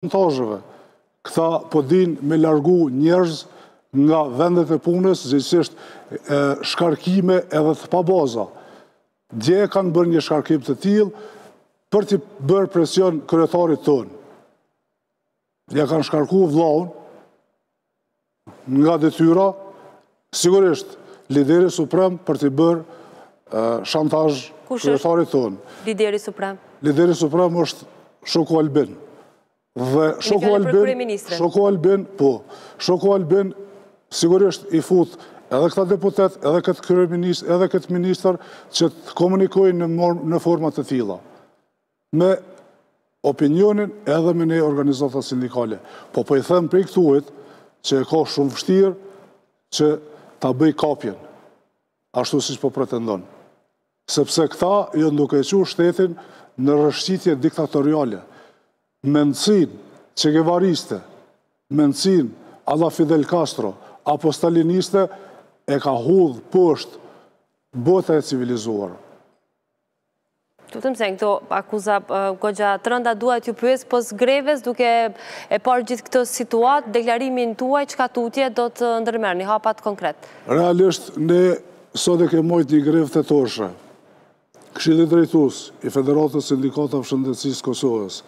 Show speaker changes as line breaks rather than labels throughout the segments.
shantajëve, këta po dinë me largu njerëz nga vendet e punës, zisisht shkarkime edhe të paboza. Dje kanë bërë një shkarkim të tilë për të bërë presion kërëtarit tënë. Dje kanë shkarku vlaun nga detyra, sigurisht lideri suprem për të bërë shantajë kërëtarit tënë.
Lideri suprem?
Lideri suprem është Shoko Albin dhe Shoko Albin, Shoko Albin, po, Shoko Albin, sigurisht i futë edhe këta deputet, edhe këtë kërëministë, edhe këtë ministër, që të komunikojnë në format të tila, me opinionin edhe me ne organizatët sindikale. Po për po i them për i këtuit, që e ka shumë fështirë, që ta bëj kapjen, ashtu si që për po pretendon Sepse këta, jo nduke që shtetin në rëshqitje diktatoriale, mëndësin që gëvariste, mëndësin Alla Fidel Castro, apo staliniste, e ka hudhë pështë bota e civilizuarë.
Të se në këto akuza, këgja, të rënda duhet ju pëjës pës greves, duke e parë gjithë këtë situatë, deklarimin tuaj, që ka të utje, do të ndërmerë, një hapat
konkret. Realisht, ne sot e kemojt një grev të toshë. Këshidit drejtus i Federatës Sindikata Shëndecisë Kosovës,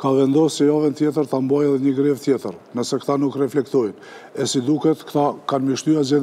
ka vendosë se joven tjetër të mboj edhe një grevë tjetër, nëse këta nuk reflektojnë. E si duket, këta kanë mishtuja gjendë